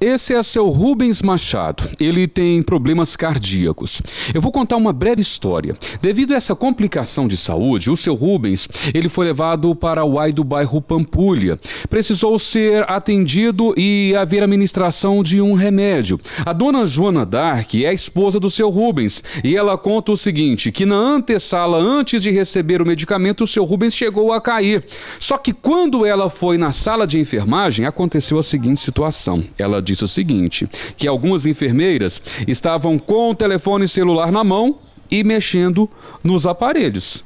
Esse é seu Rubens Machado. Ele tem problemas cardíacos. Eu vou contar uma breve história. Devido a essa complicação de saúde, o seu Rubens, ele foi levado para o AI do bairro Pampulha. Precisou ser atendido e haver administração de um remédio. A dona Joana Dark é a esposa do seu Rubens e ela conta o seguinte, que na antessala antes de receber o medicamento, o seu Rubens chegou a cair. Só que quando ela foi na sala de enfermagem, aconteceu a seguinte situação. Ela disse o seguinte: que algumas enfermeiras estavam com o telefone celular na mão e mexendo nos aparelhos.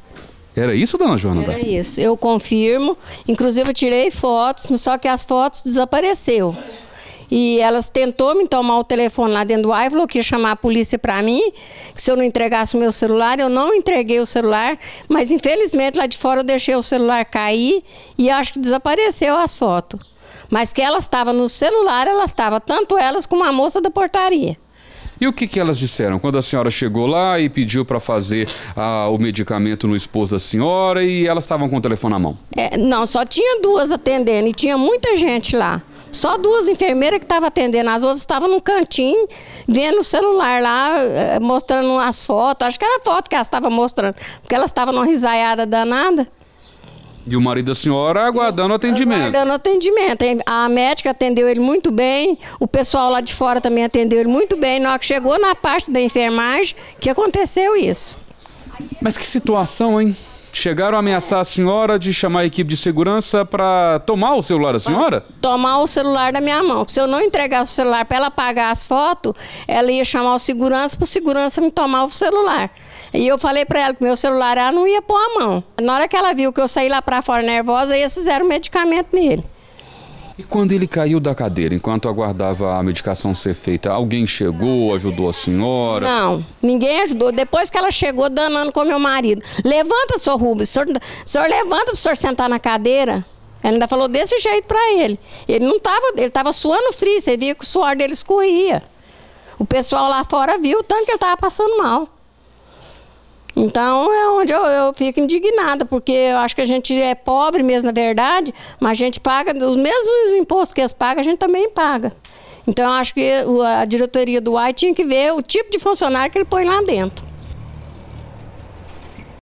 Era isso, dona Joana? Era isso, eu confirmo. Inclusive, eu tirei fotos, só que as fotos desapareceram. E elas tentou me tomar o telefone lá dentro do ar e falou que ia chamar a polícia para mim, que se eu não entregasse o meu celular, eu não entreguei o celular, mas infelizmente lá de fora eu deixei o celular cair e acho que desapareceu as fotos. Mas que ela estava no celular, ela estava, tanto elas como a moça da portaria. E o que, que elas disseram quando a senhora chegou lá e pediu para fazer o medicamento no esposo da senhora e elas estavam com o telefone na mão? É, não, só tinha duas atendendo e tinha muita gente lá. Só duas enfermeiras que estavam atendendo, as outras estavam num cantinho, vendo o celular lá, é, mostrando as fotos. Acho que era a foto que elas estavam mostrando, porque elas estavam numa risaiada danada. E o marido da senhora aguardando atendimento. Aguardando atendimento. A médica atendeu ele muito bem, o pessoal lá de fora também atendeu ele muito bem. Na hora que chegou na parte da enfermagem, que aconteceu isso. Mas que situação, hein? Chegaram a ameaçar a senhora de chamar a equipe de segurança para tomar o celular da senhora? Tomar o celular da minha mão. Se eu não entregasse o celular para ela apagar as fotos, ela ia chamar o segurança para o segurança me tomar o celular. E eu falei para ela que meu celular ela não ia pôr a mão. Na hora que ela viu que eu saí lá para fora nervosa, eles fizeram medicamento nele. E quando ele caiu da cadeira, enquanto aguardava a medicação ser feita, alguém chegou, ajudou a senhora? Não, ninguém ajudou. Depois que ela chegou danando com meu marido. Levanta, senhor Rubens, senhor, senhor levanta para o senhor sentar na cadeira. Ela ainda falou desse jeito para ele. Ele não estava, ele estava suando frio, você via que o suor dele escorria. O pessoal lá fora viu o tanto que ele estava passando mal. Então é onde eu, eu fico indignada, porque eu acho que a gente é pobre mesmo, na verdade, mas a gente paga os mesmos impostos que as pagas, a gente também paga. Então, acho que a diretoria do UAI tinha que ver o tipo de funcionário que ele põe lá dentro.